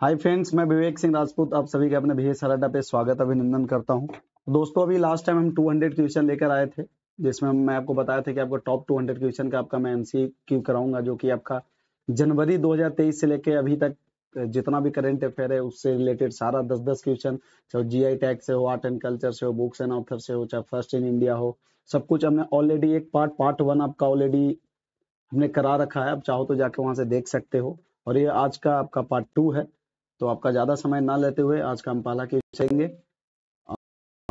Hi friends मैं विवेक सिंह राजपूत आप सभी का अपने भीए अड्डा पे स्वागत अभिनंदन करता हूं दोस्तों अभी लास्ट टाइम हम 200 क्वेश्चन लेकर आए थे जिसमें मैं आपको बताया था कि आपको टॉप 200 क्वेश्चन का आपका मैं क्यू कराऊंगा जो कि आपका जनवरी 2023 से लेकर अभी तक जितना भी करेंट अफेयर है उससे रिलेटेड सारा दस दस क्वेश्चन चाहे जी आई टैक्स से हो आर्ट एंड कल्चर से हो बुक्स एंड ऑथर से हो चाहे फर्स्ट इन इंडिया हो सब कुछ हमने ऑलरेडी एक पार्ट पार्ट वन आपका ऑलरेडी हमने करा रखा है आप चाहो तो जाके वहां से देख सकते हो और ये आज का आपका पार्ट टू है तो आपका ज़्यादा समय ना लेते हुए आज का हम पहला के चाहेंगे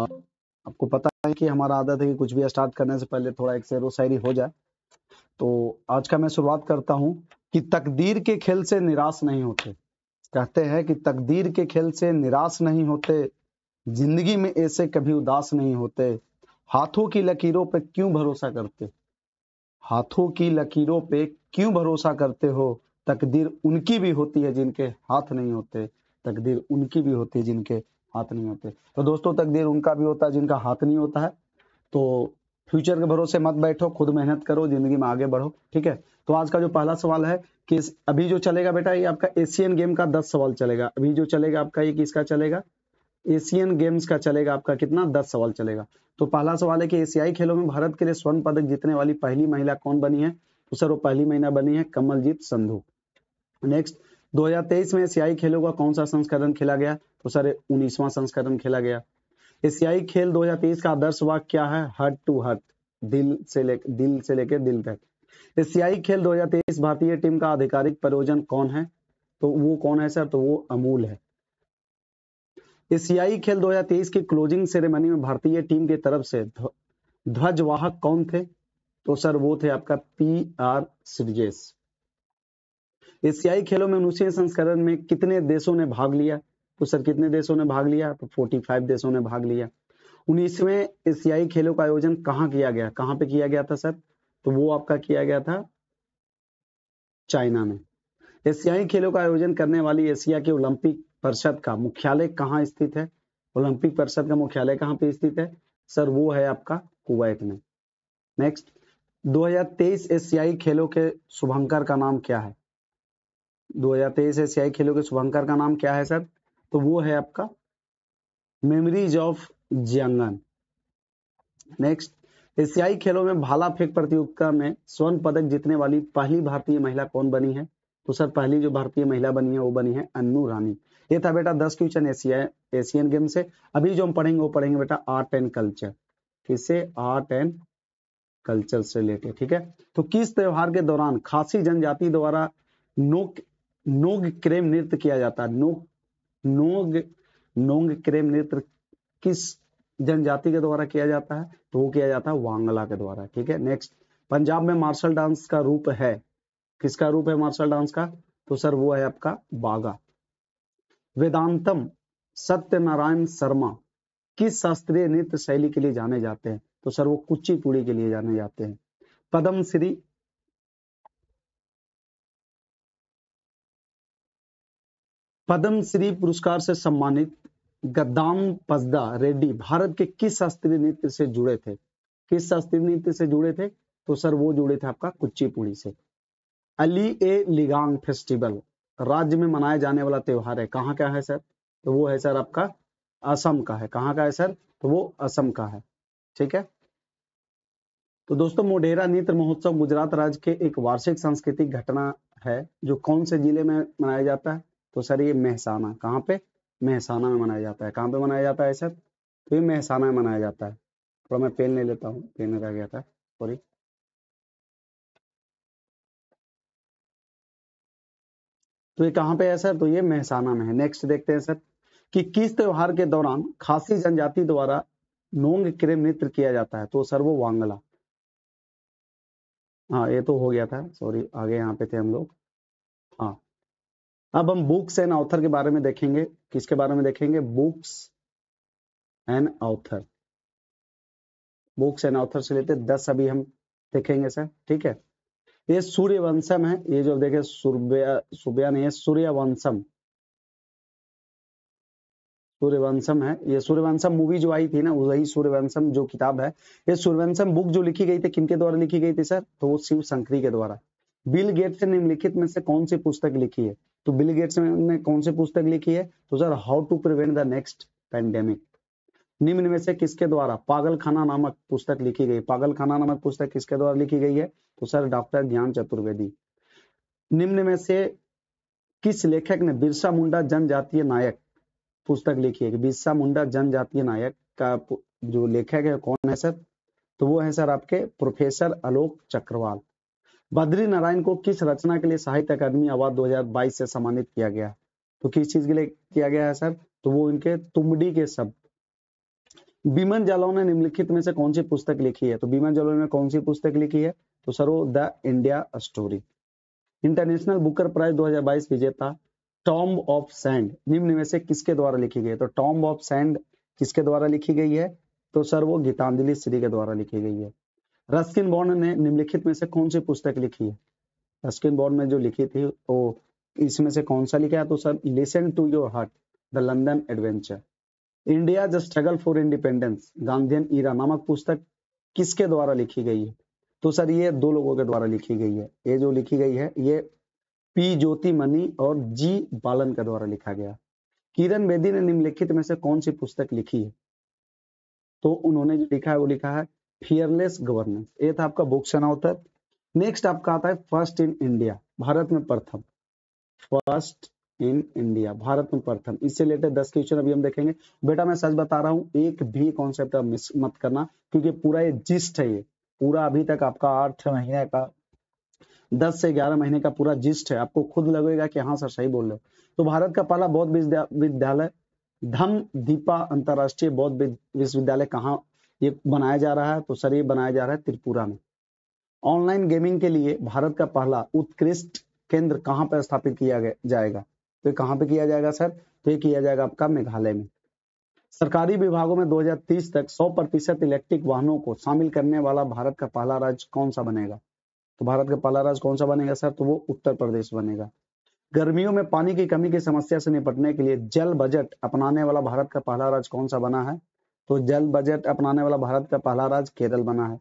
आपको पता है कि हमारा आदत है कि कुछ भी स्टार्ट करने से पहले थोड़ा एक शेर शायरी हो जाए तो आज का मैं शुरुआत करता हूँ कि तकदीर के खेल से निराश नहीं होते कहते हैं कि तकदीर के खेल से निराश नहीं होते जिंदगी में ऐसे कभी उदास नहीं होते हाथों की लकीरों पे क्यों भरोसा करते हाथों की लकीरों पे क्यों भरोसा करते हो तकदीर उनकी भी होती है जिनके हाथ नहीं होते तकदीर उनकी भी होती है जिनके हाथ नहीं होते तो दोस्तों तकदीर उनका भी होता है जिनका हाथ नहीं होता है तो फ्यूचर के भरोसे मत बैठो खुद मेहनत करो जिंदगी में आगे बढ़ो ठीक है तो आज का जो पहला सवाल है कि अभी जो चलेगा बेटा ये आपका एशियन गेम का दस सवाल चलेगा अभी जो चलेगा आपका ये किसका चलेगा एशियन गेम्स का चलेगा आपका कितना दस सवाल चलेगा तो पहला सवाल है कि एशियाई खेलों में भारत के लिए स्वर्ण पदक जीतने वाली पहली महिला कौन बनी है तो सर वो पहली महिला बनी है कमलजीत संधू नेक्स्ट 2023 में एशियाई खेलों का कौन सा संस्करण खेला गया तो सर उन्नीसवा संस्करण खेला गया एशियाई खेल 2023 का आदर्श वाक्य क्या है हट टू हट दिल से ले दिल से लेके दिल तक एशियाई खेल 2023 भारतीय टीम का आधिकारिक प्रयोजन कौन है तो वो कौन है सर तो वो अमूल है एशियाई खेल 2023 की क्लोजिंग सेरेमनी में भारतीय टीम की तरफ से ध्वजवाहक कौन थे तो सर वो थे आपका पी आर सृजेश एशियाई खेलों में उन्नीसवें संस्करण में कितने देशों ने भाग लिया तो सर कितने देशों ने भाग लिया तो 45 देशों ने भाग लिया उन्नीसवें एशियाई खेलों का आयोजन कहाँ किया गया कहाँ पे किया गया था सर तो वो आपका किया गया था चाइना में एशियाई खेलों का आयोजन करने वाली एशिया के ओलंपिक परिषद का मुख्यालय कहाँ स्थित है ओलंपिक परिषद का मुख्यालय कहाँ पे स्थित है सर वो है आपका कुवैत में नेक्स्ट 2023 एशियाई खेलों के शुभंकर का नाम क्या है 2023 एशियाई खेलों के शुभंकर का नाम क्या है सर तो वो है आपका मेमोरीज ऑफ जियांगन नेक्स्ट एशियाई खेलों में भाला फेंक प्रतियोगिता में स्वर्ण पदक जीतने वाली पहली भारतीय महिला कौन बनी है तो सर पहली जो भारतीय महिला बनी है वो बनी है अन्नू रानी ये था बेटा दस क्वेश्चन एशिया एशियन गेम से अभी जो हम पढ़ेंगे वो पढ़ेंगे बेटा आर्ट एंड कल्चर किसे आर्ट एंड कल्चर से रिलेटेड ठीक है तो किस त्योहार के दौरान खासी जनजाति द्वारा नोक नोग क्रेम नृत्य किया जाता है नोग नोग नोंग क्रेम नृत्य किस जनजाति के द्वारा किया जाता है तो वो किया जाता है वांगला के द्वारा ठीक है नेक्स्ट पंजाब में मार्शल डांस का रूप है किसका रूप है मार्शल डांस का तो सर वो है आपका बागा वेदांतम सत्यनारायण शर्मा किस शास्त्रीय नृत्य शैली के लिए जाने जाते हैं तो सर वो कुचिपुड़ी के लिए जाने जाते हैं पद्म श्री पद्म श्री पुरस्कार से सम्मानित गद्दाम पजदा रेड्डी भारत के किस शास्त्रीय नृत्य से जुड़े थे किस शास्त्रीय नृत्य से जुड़े थे तो सर वो जुड़े थे आपका कुचिपुड़ी से अली ए लिगांग फेस्टिवल राज्य में मनाया जाने वाला त्योहार है कहाँ का है सर तो वो है सर आपका असम का है कहाँ का है सर तो वो असम का है ठीक है तो दोस्तों मोढेरा नेत्र महोत्सव गुजरात राज्य के एक वार्षिक सांस्कृतिक घटना है जो कौन से जिले में मनाया जाता है तो सर ये महसाना कहाँ पे महसाना में मनाया जाता है कहाँ पे मनाया जाता है सर तो ये महसाना में मनाया जाता है थोड़ा मैं पेन ले लेता हूँ पेन रह गया था सॉरी तो ये कहाँ पे है सर तो ये मेहसाना में है नेक्स्ट देखते हैं सर कि किस त्योहार के दौरान खासी जनजाति द्वारा नोंग क्रेम नृत्य किया जाता है तो सर वो वांगला हाँ ये तो हो गया था सॉरी आगे यहाँ पे थे हम लोग अब हम बुक्स एंड ऑथर के बारे में देखेंगे किसके बारे में देखेंगे books and author books and author से लेते दस अभी हम देखेंगे सर ठीक है ये सूर्य वंशम है ये जो देखे सूर्य सूर्या नहीं है सूर्य वंशम सूर्यवंशम है ये सूर्यवंशम मूवी जो आई थी ना वही सूर्यवंशम जो किताब है ये सूर्यवंशम बुक जो लिखी गई थी किनके द्वारा लिखी गई थी सर तो वो शिव शंकरी के द्वारा बिल गेट्स ने निम्नलिखित में से कौन सी पुस्तक लिखी है तो बिल गेट्स ने कौन से पुस्तक लिखी है तो sir how to prevent the next pandemic निम्न में से किसके द्वारा पागलखाना नामक पुस्तक लिखी गई पागलखाना नामक पुस्तक किसके द्वारा लिखी गई है तो सर डॉक्टर ज्ञान चतुर्वेदी निम्न में से किस लेखक ने बिरसा मुंडा जनजातीय नायक पुस्तक लिखी है बिरसा मुंडा जनजातीय नायक का जो लेखक है कौन है सर तो वो है सर आपके प्रोफेसर आलोक चक्रवाल बद्री नारायण को किस रचना के लिए साहित्य अकादमी अवार्ड 2022 से सम्मानित किया गया तो किस चीज के लिए किया गया है सर तो वो इनके तुमडी के शब्द बीमन जालौन ने निम्नलिखित में से कौन सी पुस्तक लिखी है तो बीमन जालौन ने कौन सी पुस्तक लिखी है तो सर वो the India story international Booker prize 2022 विजेता टॉम ऑफ सैंड निम्न में से किसके द्वारा लिखी गई है तो टॉम ऑफ सैंड किसके द्वारा लिखी गई है तो सर वो गीतांजलि श्री के द्वारा लिखी गई है रस्किन बॉर्न ने निम्नलिखित में से कौन सी पुस्तक लिखी है रस्किन बॉर्न में जो लिखी थी तो इसमें से कौन सा लिखा है तो sir listen to your heart the London adventure India the struggle for independence Gandhian era नामक पुस्तक किसके द्वारा लिखी गई है तो सर ये दो लोगों के द्वारा लिखी गई है ये जो लिखी गई है ये पी ज्योति मनी और जी बालन के द्वारा लिखा गया किरण बेदी ने निम्नलिखित में से कौन सी पुस्तक लिखी है तो उन्होंने जो लिखा है वो लिखा है फियरलेस गवर्नेंस ये था आपका बुक से होता नेक्स्ट आपका आता है फर्स्ट इन इंडिया भारत में प्रथम फर्स्ट इन इंडिया भारत में प्रथम इससे रिलेटेड दस क्वेश्चन अभी हम देखेंगे बेटा मैं सच बता रहा हूं एक भी कॉन्सेप्ट मिस मत करना क्योंकि पूरा ये जिस्ट है ये पूरा अभी तक आपका आठ महीने का दस से ग्यारह महीने का पूरा जिस्ट है आपको खुद लगेगा कि हाँ सर सही बोल रहे हो तो भारत का पहला बौद्ध विद्यालय धम दीपा अंतरराष्ट्रीय बौद्ध विश्वविद्यालय कहाँ ये बनाया जा रहा है तो सर ये बनाया जा रहा है त्रिपुरा में ऑनलाइन गेमिंग के लिए भारत का पहला उत्कृष्ट केंद्र कहाँ पर स्थापित किया जाएगा तो कहाँ पे किया जाएगा सर तो ये किया जाएगा आपका मेघालय में सरकारी विभागों में 2030 तक 100 प्रतिशत इलेक्ट्रिक वाहनों को शामिल करने वाला भारत का पहला राज्य कौन सा बनेगा तो भारत का पहला राज्य कौन सा बनेगा सर तो वो उत्तर प्रदेश बनेगा गर्मियों में पानी की कमी की समस्या से निपटने के लिए जल बजट अपनाने वाला भारत का पहला राज्य कौन सा बना है तो जल बजट अपनाने वाला भारत का पहला राज्य केरल बना है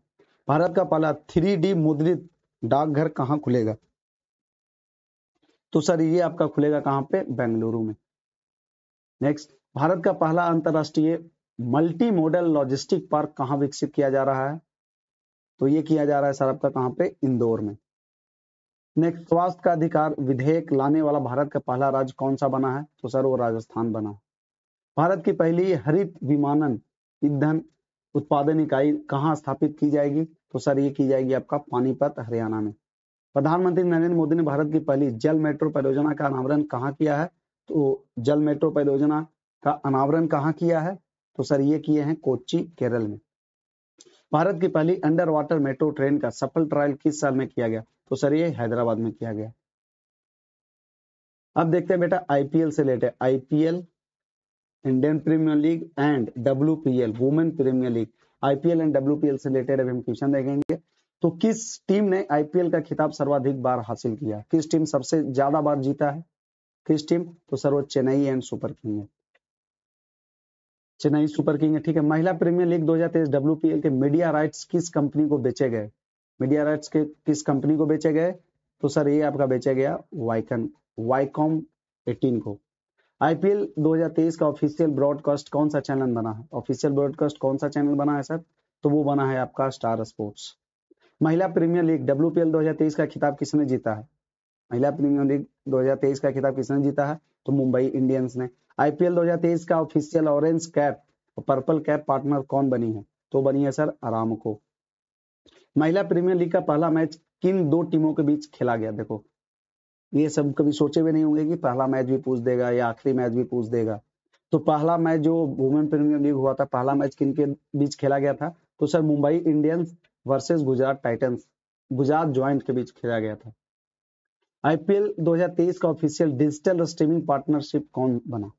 भारत का पहला थ्री डी मुद्रित डाकघर कहाँ खुलेगा तो सर ये आपका खुलेगा कहाँ पे बेंगलुरु में नेक्स्ट भारत का पहला अंतरराष्ट्रीय मल्टी मॉडल लॉजिस्टिक पार्क कहाँ विकसित किया जा रहा है तो ये किया जा रहा है सर आपका कहाँ पे इंदौर में नेक्स्ट स्वास्थ्य का अधिकार विधेयक लाने वाला भारत का पहला राज्य कौन सा बना है तो सर वो राजस्थान बना है भारत की पहली हरित विमानन ईंधन उत्पादन इकाई कहाँ स्थापित की जाएगी तो सर ये की जाएगी आपका पानीपत हरियाणा में प्रधानमंत्री नरेंद्र मोदी ने भारत की पहली जल मेट्रो परियोजना का अनावरण कहाँ किया है तो जल मेट्रो परियोजना का अनावरण कहाँ किया है तो सर ये किए हैं कोच्चि केरल में भारत की पहली अंडर वाटर मेट्रो ट्रेन का सफल ट्रायल किस साल में किया गया तो सर ये हैदराबाद में किया गया अब देखते हैं बेटा आईपीएल से related IPL Indian premier league and W P L women premier league IPL and W P L से रिलेटेड अभी हम क्वेश्चन देखेंगे तो किस टीम ने आईपीएल का खिताब सर्वाधिक बार हासिल किया किस टीम सबसे ज्यादा बार जीता है किस टीम तो सर वो चेन्नई एंड सुपर किंग है चेन्नई सुपर किंग है ठीक है महिला प्रीमियर लीग 2023 डब्ल्यूपीएल के मीडिया राइट्स किस कंपनी को बेचे गए मीडिया राइट्स के किस कंपनी को बेचे गए तो सर ये आपका बेचा गया वाइकन वाइकॉम 18 को आईपीएल 2023 का ऑफिशियल ब्रॉडकास्ट कौन सा चैनल बना है ऑफिशियल ब्रॉडकास्ट कौन सा चैनल बना है सर तो वो बना है आपका स्टार स्पोर्ट्स महिला प्रीमियर लीग डब्ल्यू पी का खिताब किसने जीता है महिला प्रीमियर लीग 2023 का खिताब किसने जीता है तो मुंबई इंडियंस ने आईपीएल 2023 का ऑफिशियल ऑरेंज कैप और पर्पल कैप पार्टनर कौन बनी है तो बनी है सर आराम को महिला प्रीमियर लीग का पहला मैच किन दो टीमों के बीच खेला गया देखो ये सब कभी सोचे भी नहीं होंगे कि पहला मैच भी पूछ देगा या आखिरी मैच भी पूछ देगा तो पहला मैच जो वुमेन प्रीमियर लीग हुआ था पहला मैच किन के बीच खेला गया था तो sir Mumbai Indians versus Gujarat Titans Gujarat Giants के बीच खेला गया था आईपीएल 2023 का ऑफिशियल डिजिटल स्ट्रीमिंग पार्टनरशिप कौन बना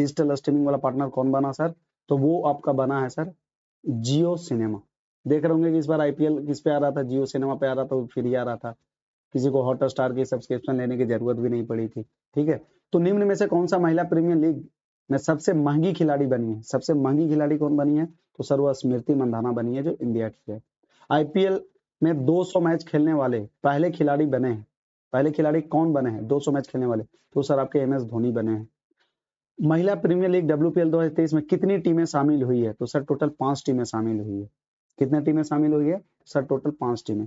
डिजिटल स्ट्रीमिंग वाला पार्टनर कौन बना सर तो वो आपका बना है सर जियो सिनेमा देख रहे होंगे कि इस बार आईपीएल किस पे आ रहा था जियो सिनेमा पे आ रहा था फिर आ रहा था किसी को हॉटस्टार की सब्सक्रिप्शन लेने की जरूरत भी नहीं पड़ी थी ठीक है तो निम्न में से कौन सा महिला प्रीमियर लीग में सबसे महंगी खिलाड़ी बनी है सबसे महंगी खिलाड़ी कौन बनी है तो स्मृति मंदाना बनी है जो इंडिया की है आईपीएल में 200 मैच खेलने वाले पहले खिलाड़ी बने हैं पहले खिलाड़ी कौन बने हैं 200 मैच खेलने वाले तो सर आपके एम एस धोनी बने हैं महिला प्रीमियर लीग डब्ल्यूपीएल पी में कितनी टीमें शामिल हुई है तो सर टोटल पांच टीमें शामिल हुई है कितने टीमें शामिल हुई है सर टोटल पांच टीमें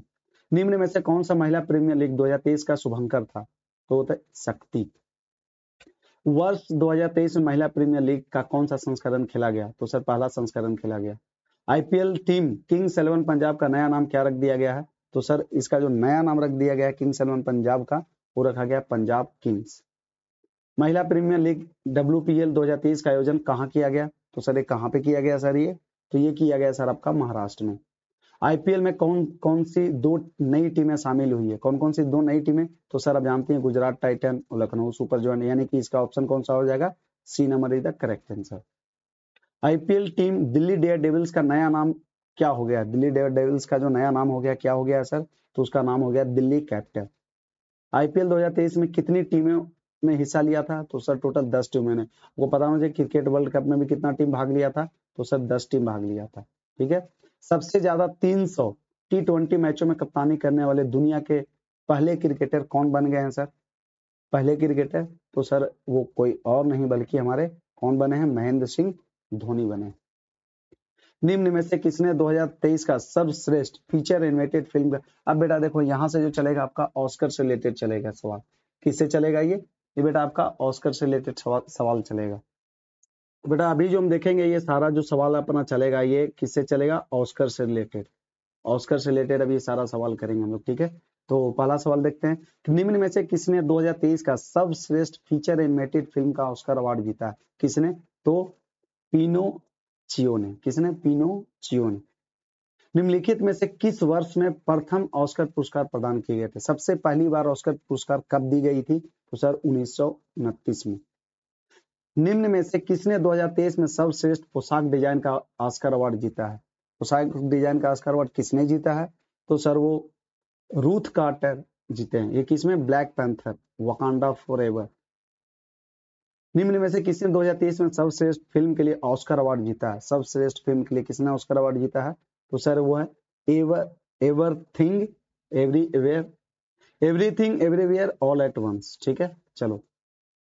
निम्न में से कौन सा महिला प्रीमियर लीग 2023 का शुभंकर था तो होता है शक्ति वर्ष 2023 में महिला प्रीमियर लीग का कौन सा संस्करण खेला गया तो सर पहला संस्करण खेला गया IPL team Kings Eleven Punjab का नया नाम क्या रख दिया गया है तो सर इसका जो नया नाम रख दिया गया है किंग्स इलेवन पंजाब का वो रखा गया पंजाब किंग्स महिला प्रीमियर लीग डब्ल्यूपीएल 2023 का आयोजन कहाँ किया गया तो सर ये कहाँ पे किया गया सर ये तो ये किया गया सर आपका महाराष्ट्र में आईपीएल में कौन कौन सी दो नई टीमें शामिल हुई है कौन कौन सी दो नई टीमें तो सर आप जानते हैं गुजरात टाइटन और लखनऊ सुपर जो यानी कि इसका ऑप्शन कौन सा हो जाएगा C number is the correct answer IPL team Delhi Daredevils का नया नाम क्या हो गया दिल्ली डेयर डेविल्स का जो नया नाम हो गया क्या हो गया सर तो उसका नाम हो गया दिल्ली कैपिटल आईपीएल दो में कितनी टीमों में हिस्सा लिया था तो सर टोटल दस टीमों ने वो पता मुझे क्रिकेट वर्ल्ड कप में भी कितना टीम भाग लिया था तो सर दस टीम भाग लिया था ठीक है सबसे ज्यादा 300 टी ट्वेंटी मैचों में कप्तानी करने वाले दुनिया के पहले क्रिकेटर कौन बन गए हैं सर पहले क्रिकेटर तो सर वो कोई और नहीं बल्कि हमारे कौन बने हैं महेंद्र सिंह धोनी बने निम्न में से किसने 2023 का सर्वश्रेष्ठ फीचर एनिमेटेड फिल्म अब बेटा देखो यहाँ से जो चलेगा आपका ऑस्कर से रिलेटेड चलेगा सवाल किससे चलेगा ये ये बेटा आपका ऑस्कर से रिलेटेड सवाल, सवाल चलेगा बेटा अभी जो हम देखेंगे ये सारा जो सवाल अपना चलेगा ये किससे चलेगा ऑस्कर से रिलेटेड ऑस्कर से रिलेटेड अभी सारा सवाल करेंगे हम लोग ठीक है तो पहला सवाल देखते हैं निम्न में से किसने 2023 का सर्वश्रेष्ठ फीचर एनिमेटेड फिल्म का ऑस्कर अवार्ड जीता है किसने तो पीनो चियो ने किसने पीनो चियो ने निम्नलिखित में से किस वर्ष में प्रथम ऑस्कर पुरस्कार प्रदान किए गए थे सबसे पहली बार ऑस्कर पुरस्कार कब दी गई थी तो सर उन्नीस में निम्न में से किसने 2023 में सर्वश्रेष्ठ पोशाक डिजाइन का ऑस्कर अवार्ड जीता है पोशाक डिजाइन का ऑस्कर अवार्ड किसने जीता है तो सर वो रूथ कार्टर जीते हैं ये किसमें ब्लैक पैंथर वकांडा फॉर निम्न में से किसने 2023 में सर्वश्रेष्ठ फिल्म के लिए ऑस्कर अवार्ड जीता है सर्वश्रेष्ठ फिल्म के लिए किसने ऑस्कर अवार्ड जीता है तो सर वो है ever ever thing every everywhere everything everywhere all at once ठीक है चलो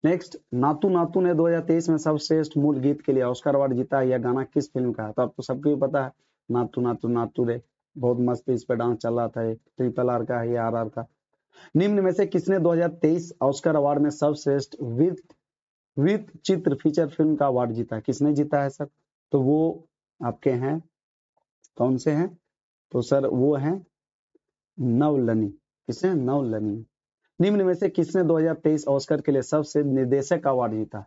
नेक्स्ट नातू नातू ने 2023 में सर्वश्रेष्ठ मूल गीत के लिए ऑस्कर अवार्ड जीता यह गाना किस फिल्म का है तो आपको तो सबको भी पता है नातू नातू नातू रे बहुत मस्त इस पे डांस चल रहा था ये ट्रिपल आर का है आर आर का निम्न में से किसने 2023 हजार तेईस ऑस्कर अवार्ड में सर्वश्रेष्ठ विथ विथ चित्र फीचर फिल्म का अवार्ड जीता किसने जीता है सर तो वो आपके हैं कौन से हैं तो सर वो है नवलनी किसे नवलनी निम्न में से किसने 2023 ऑस्कर के लिए सबसे निर्देशक अवार्ड जीता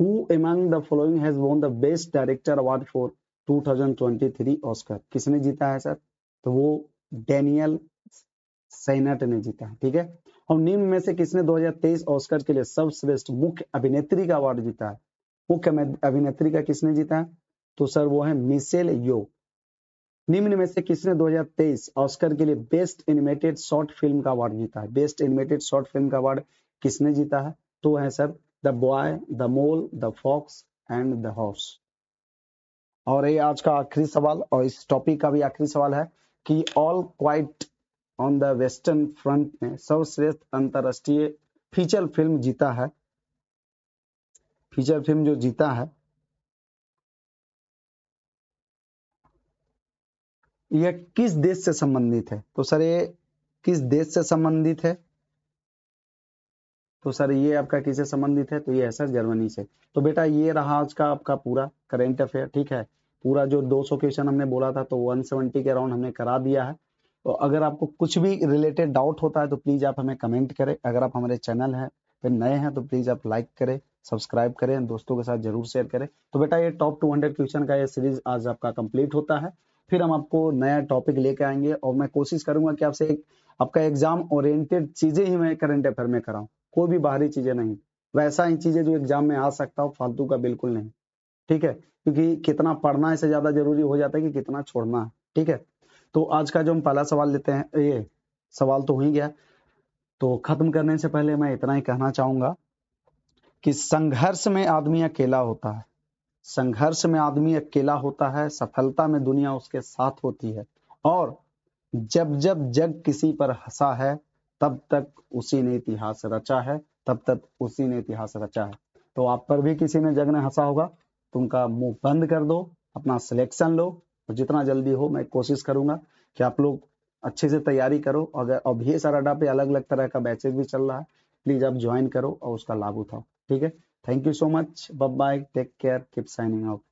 who among the following has won the best director award for 2023 Oscar किसने जीता है सर तो वो डेनियल सैनट ने जीता है ठीक है और निम्न में से किसने 2023 ऑस्कर के लिए सर्वश्रेष्ठ मुख्य अभिनेत्री का अवार्ड जीता है मुख्य अभिनेत्री का किसने जीता है तो सर वो है मिसेल यो निम्न में से किसने 2023 ऑस्कर के लिए बेस्ट एनिमेटेड शॉर्ट फिल्म का अवार्ड जीता है बेस्ट एनिमेटेड शॉर्ट फिल्म का अवार्ड किसने जीता है तो है sir the boy the mole the fox and the horse और ये आज का आखिरी सवाल और इस टॉपिक का भी आखिरी सवाल है कि all quiet on the western front ने सर्वश्रेष्ठ अंतरराष्ट्रीय फीचर फिल्म जीता है फीचर फिल्म जो जीता है यह किस देश से संबंधित है तो सर ये किस देश से संबंधित है तो सर ये आपका किससे संबंधित है तो ये है सर जर्मनी से तो बेटा ये रहा आज का आपका पूरा करेंट अफेयर ठीक है पूरा जो 200 क्वेश्चन हमने बोला था तो 170 के अराउंड हमने करा दिया है तो अगर आपको कुछ भी रिलेटेड डाउट होता है तो प्लीज आप हमें कमेंट करें अगर आप हमारे चैनल है फिर नए हैं तो प्लीज आप लाइक करें सब्सक्राइब करें दोस्तों के साथ जरूर शेयर करें तो बेटा ये टॉप 200 क्वेश्चन का ये सीरीज आज आपका कंप्लीट होता है फिर हम आपको नया टॉपिक लेके आएंगे और मैं कोशिश करूंगा कि आपसे एक आपका एग्जाम ओरिएंटेड चीजें ही मैं करंट अफेयर में कराऊं कोई भी बाहरी चीजें नहीं वैसा ही चीजें जो एग्जाम में आ सकता हो फालतू का बिल्कुल नहीं ठीक है क्योंकि कितना पढ़ना इसे ज्यादा जरूरी हो जाता है कि कितना छोड़ना है ठीक है तो आज का जो हम पहला सवाल लेते हैं ये सवाल तो हो ही गया तो खत्म करने से पहले मैं इतना ही कहना चाहूंगा कि संघर्ष में आदमी अकेला होता है संघर्ष में आदमी अकेला होता है सफलता में दुनिया उसके साथ होती है और जब जब जग किसी पर हंसा है तब तक उसी ने इतिहास रचा है तब तक उसी ने इतिहास रचा है तो आप पर भी किसी ने जग ने हंसा होगा तुमका मुंह बंद कर दो अपना सिलेक्शन लो और जितना जल्दी हो मैं कोशिश करूंगा कि आप लोग अच्छे से तैयारी करो अगर अभी सारा अड्डा पे अलग अलग तरह का बैचेज भी चल रहा है प्लीज आप ज्वाइन करो और उसका लाभ उठाओ ठीक है Thank you so much. Bye bye. Take care. Keep signing out.